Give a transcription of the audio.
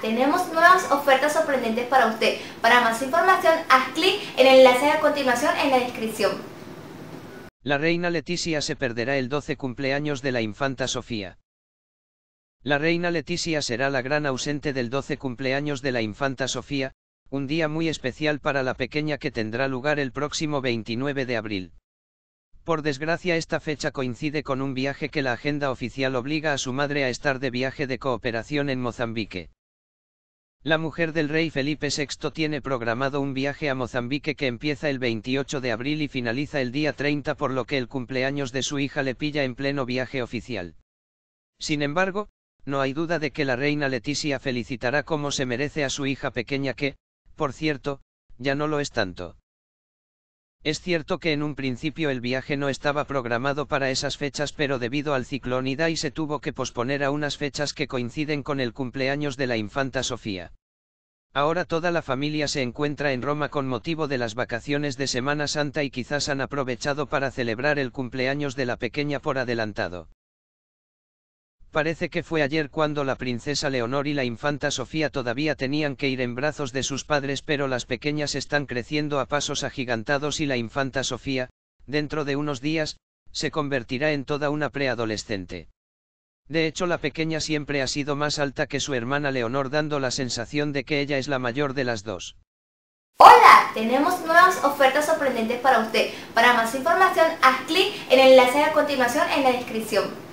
tenemos nuevas ofertas sorprendentes para usted. Para más información, haz clic en el enlace a continuación en la descripción. La reina Leticia se perderá el 12 cumpleaños de la infanta Sofía. La reina Leticia será la gran ausente del 12 cumpleaños de la infanta Sofía, un día muy especial para la pequeña que tendrá lugar el próximo 29 de abril. Por desgracia esta fecha coincide con un viaje que la agenda oficial obliga a su madre a estar de viaje de cooperación en Mozambique. La mujer del rey Felipe VI tiene programado un viaje a Mozambique que empieza el 28 de abril y finaliza el día 30 por lo que el cumpleaños de su hija le pilla en pleno viaje oficial. Sin embargo, no hay duda de que la reina Leticia felicitará como se merece a su hija pequeña que, por cierto, ya no lo es tanto. Es cierto que en un principio el viaje no estaba programado para esas fechas pero debido al ciclón y se tuvo que posponer a unas fechas que coinciden con el cumpleaños de la infanta Sofía. Ahora toda la familia se encuentra en Roma con motivo de las vacaciones de Semana Santa y quizás han aprovechado para celebrar el cumpleaños de la pequeña por adelantado. Parece que fue ayer cuando la princesa Leonor y la infanta Sofía todavía tenían que ir en brazos de sus padres, pero las pequeñas están creciendo a pasos agigantados y la infanta Sofía, dentro de unos días, se convertirá en toda una preadolescente. De hecho, la pequeña siempre ha sido más alta que su hermana Leonor, dando la sensación de que ella es la mayor de las dos. Hola, tenemos nuevas ofertas sorprendentes para usted. Para más información, haz clic en el enlace a continuación en la descripción.